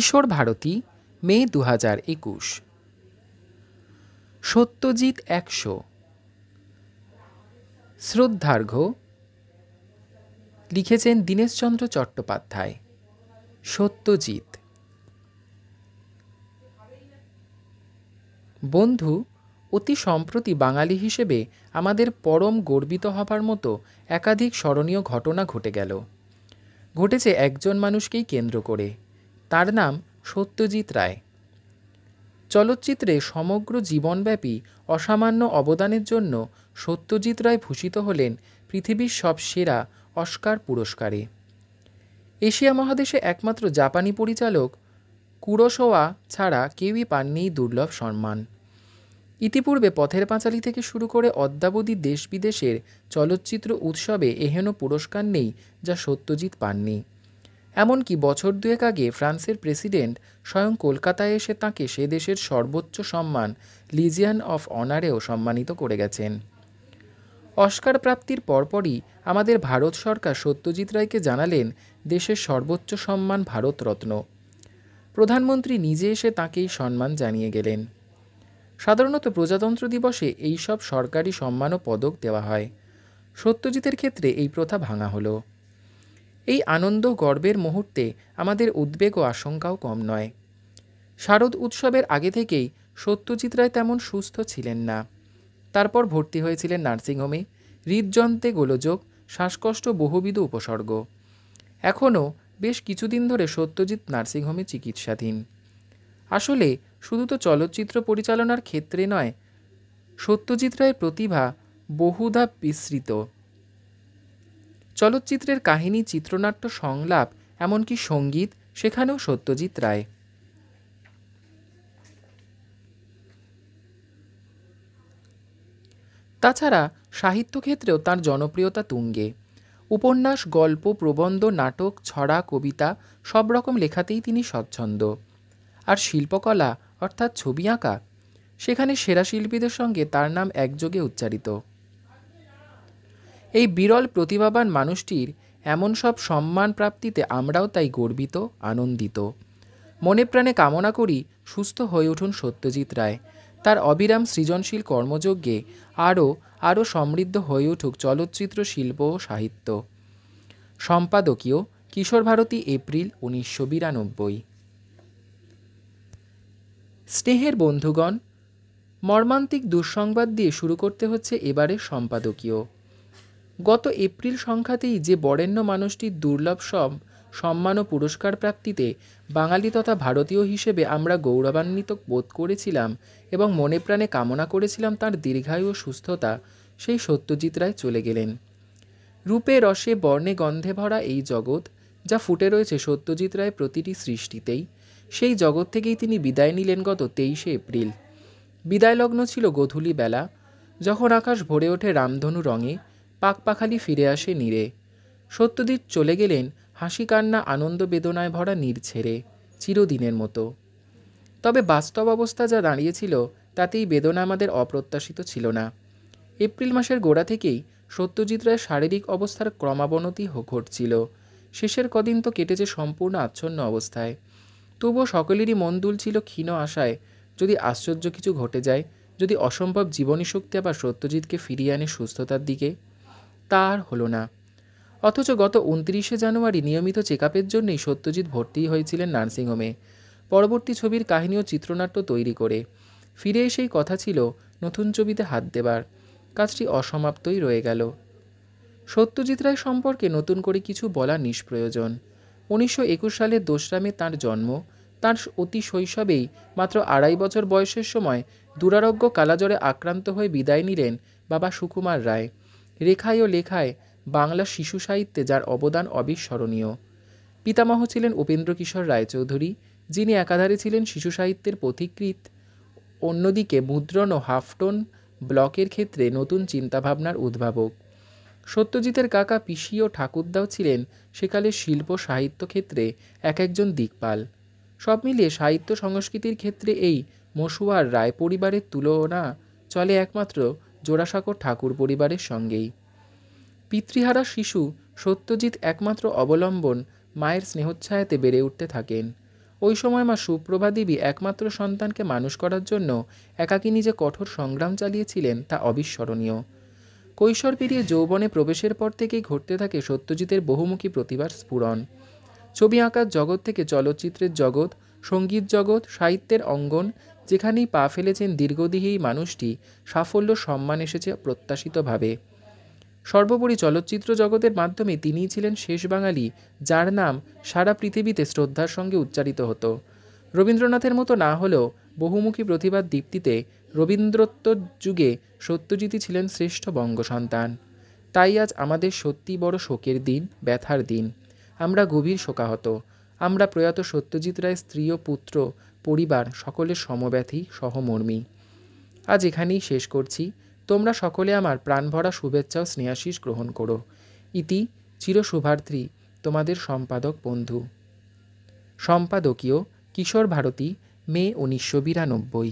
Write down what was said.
কিশোর ভারতী মে দু হাজার একুশ সত্যজিৎ একশো শ্রদ্ধার্ঘ লিখেছেন দীনেশচন্দ্র চট্টোপাধ্যায় সত্যজিৎ বন্ধু অতি সম্প্রতি বাঙালি হিসেবে আমাদের পরম গর্বিত হবার মতো একাধিক স্মরণীয় ঘটনা ঘটে গেল ঘটেছে একজন মানুষকেই কেন্দ্র করে তার নাম সত্যজিৎ রায় চলচ্চিত্রে সমগ্র জীবনব্যাপী অসামান্য অবদানের জন্য সত্যজিৎ রায় ভূষিত হলেন পৃথিবীর সব সেরা অস্কার পুরস্কারে এশিয়া মহাদেশে একমাত্র জাপানি পরিচালক কুরোসোয়া ছাড়া কেউই পাননি দুর্লভ সম্মান ইতিপূর্বে পথের পাঁচালী থেকে শুরু করে অদ্যাবধি দেশ বিদেশের চলচ্চিত্র উৎসবে এহেন পুরস্কার নেই যা সত্যজিৎ পাননি এমনকি বছর দুয়েক আগে ফ্রান্সের প্রেসিডেন্ট স্বয়ং কলকাতায় এসে তাঁকে সে দেশের সর্বোচ্চ সম্মান লিজিয়ান অফ অনারেও সম্মানিত করে গেছেন অস্কার প্রাপ্তির পরপরই আমাদের ভারত সরকার সত্যজিৎ রায়কে জানালেন দেশের সর্বোচ্চ সম্মান ভারতরত্ন প্রধানমন্ত্রী নিজে এসে তাঁকেই সম্মান জানিয়ে গেলেন সাধারণত প্রজাতন্ত্র দিবসে এই সব সরকারি সম্মান ও পদক দেওয়া হয় সত্যজিতের ক্ষেত্রে এই প্রথা ভাঙা হলো এই আনন্দ গর্বের মুহূর্তে আমাদের উদ্বেগ ও আশঙ্কাও কম নয় শারদ উৎসবের আগে থেকেই সত্যজিৎ রায় তেমন সুস্থ ছিলেন না তারপর ভর্তি হয়েছিলেন নার্সিংহোমে হৃদযন্ত্রে গোলযোগ শ্বাসকষ্ট বহুবিধ উপসর্গ এখনও বেশ কিছুদিন ধরে সত্যজিৎ নার্সিংহোমে চিকিৎসাধীন আসলে শুধু তো চলচ্চিত্র পরিচালনার ক্ষেত্রে নয় সত্যজিৎ রায়ের প্রতিভা বহুধা বিস্তৃত চলচ্চিত্রের কাহিনী চিত্রনাট্য সংলাপ এমনকি সঙ্গীত সেখানেও সত্যজিৎ রায় তাছাড়া সাহিত্যক্ষেত্রেও তার জনপ্রিয়তা তুঙ্গে উপন্যাস গল্প প্রবন্ধ নাটক ছড়া কবিতা সব রকম লেখাতেই তিনি স্বচ্ছন্দ আর শিল্পকলা অর্থাৎ ছবি আঁকা সেখানে সেরা শিল্পীদের সঙ্গে তার নাম একযোগে উচ্চারিত এই বিরল প্রতিভাবান মানুষটির এমন সব সম্মান প্রাপ্তিতে আমরাও তাই গর্বিত আনন্দিত মনে প্রাণে কামনা করি সুস্থ হয়ে উঠুন সত্যজিৎ রায় তার অবিরাম সৃজনশীল কর্মযজ্ঞে আরও আরও সমৃদ্ধ হয়ে উঠুক চলচ্চিত্র শিল্প ও সাহিত্য সম্পাদকীয় কিশোর ভারতী এপ্রিল উনিশশো বিরানব্বই স্নেহের বন্ধুগণ মর্মান্তিক দুঃসংবাদ দিয়ে শুরু করতে হচ্ছে এবারের সম্পাদকীয় গত এপ্রিল সংখ্যাতেই যে বরেণ্য মানুষটির দুর্লভ সব সম্মান ও পুরস্কার প্রাপ্তিতে বাঙালি তথা ভারতীয় হিসেবে আমরা গৌরবান্বিত বোধ করেছিলাম এবং মনে প্রাণে কামনা করেছিলাম তার দীর্ঘায়ু ও সুস্থতা সেই সত্যজিৎ রায় চলে গেলেন রূপে রসে বর্ণে গন্ধে ভরা এই জগৎ যা ফুটে রয়েছে সত্যজিৎ রায় প্রতিটি সৃষ্টিতেই সেই জগৎ থেকেই তিনি বিদায় নিলেন গত তেইশে এপ্রিল বিদায়লগ্ন ছিল গধূলি বেলা যখন আকাশ ভরে ওঠে রামধনু রঙে পাকপাখালি ফিরে আসে নীরে সত্যজিৎ চলে গেলেন হাসি কান্না আনন্দ বেদনায় ভরা নীর ছেড়ে চিরদিনের মতো তবে বাস্তব অবস্থা যা দাঁড়িয়েছিল তাতেই বেদনা আমাদের অপ্রত্যাশিত ছিল না এপ্রিল মাসের গোড়া থেকেই সত্যজিৎ রায়ের শারীরিক অবস্থার ক্রমাবনতি ঘটছিল শেষের কদিন তো কেটেছে সম্পূর্ণ আচ্ছন্ন অবস্থায় তবুও সকলেরই মন দুলছিল ক্ষীণ আশায় যদি আশ্চর্য কিছু ঘটে যায় যদি অসম্ভব জীবনী শক্তি আবার সত্যজিৎকে ফিরিয়ে আনে সুস্থতার দিকে তা আর হলো না অথচ গত উনত্রিশে জানুয়ারি নিয়মিত চেক আপের জন্যই সত্যজিৎ ভর্তি হয়েছিলেন নার্সিংহোমে পরবর্তী ছবির কাহিনী ও চিত্রনাট্য তৈরি করে ফিরে এসেই কথা ছিল নতুন ছবিতে হাত দেবার কাজটি অসমাপ্তই রয়ে গেল সত্যজিৎ রায় সম্পর্কে নতুন করে কিছু বলা নিষ্প্রয়োজন উনিশশো একুশ সালের দোসরামে তাঁর জন্ম তাঁর অতি শৈশবেই মাত্র আড়াই বছর বয়সের সময় দুরারোগ্য কালাজ্বরে আক্রান্ত হয়ে বিদায় নিলেন বাবা সুকুমার রায় রেখায় ও লেখায় বাংলা শিশু সাহিত্যে যার অবদান অবিস্মরণীয় পিতামহ ছিলেন উপেন্দ্রকিশোর রায়চৌধুরী যিনি একাধারে ছিলেন শিশু সাহিত্যের পথিকৃত অন্যদিকে মুদ্রণ ও হাফটন ব্লকের ক্ষেত্রে নতুন চিন্তাভাবনার উদ্ভাবক সত্যজিতের কাকা পিসি ও ঠাকুরদাও ছিলেন সেকালের শিল্প সাহিত্য ক্ষেত্রে এক একজন দিকপাল সব মিলিয়ে সাহিত্য সংস্কৃতির ক্ষেত্রে এই মশুয়ার রায় পরিবারের তুলনা চলে একমাত্র জোড়াসাঁকোর ঠাকুর পরিবারের সঙ্গেই পিতৃহারা শিশু সত্যজিৎ একমাত্র অবলম্বন মায়ের স্নেহচ্ছায়াতে বেড়ে উঠতে থাকেন ওই সময় মা সুপ্রভা দেবী একমাত্র সন্তানকে মানুষ করার জন্য একাকিনী যে কঠোর সংগ্রাম চালিয়েছিলেন তা অবিস্মরণীয় কৈশোর পেরিয়ে যৌবনে প্রবেশের পর থেকেই ঘটতে থাকে সত্যজিতের বহুমুখী প্রতিভার স্ফুরণ ছবি আঁকার জগৎ থেকে চলচ্চিত্রের জগৎ সঙ্গীত জগৎ সাহিত্যের অঙ্গন যেখানেই পা ফেলেছেন দীর্ঘদেহী মানুষটি সাফল্য সম্মান এসেছে প্রত্যাশিতভাবে সর্বোপরি চলচ্চিত্র জগতের মাধ্যমে তিনিই ছিলেন শেষ বাঙালি যার নাম সারা পৃথিবীতে শ্রদ্ধার সঙ্গে উচ্চারিত হতো রবীন্দ্রনাথের মতো না হলেও বহুমুখী প্রতিভার দীপ্তিতে রবীন্দ্রত্ব যুগে সত্যজিৎই ছিলেন শ্রেষ্ঠ বঙ্গ সন্তান তাই আজ আমাদের সত্যি বড় শোকের দিন ব্যথার দিন আমরা গভীর শোকাহত আমরা প্রয়াত সত্যজিৎ রায় স্ত্রী ও পুত্র পরিবার সকলের সমব্যাথি সহমর্মী আজ এখানেই শেষ করছি তোমরা সকলে আমার প্রাণভরা শুভেচ্ছা ও স্নেহাশিস গ্রহণ করো ইতি চিরশুভার্ত্রী তোমাদের সম্পাদক বন্ধু সম্পাদকীয় কিশোর ভারতী মে উনিশশো বিরানব্বই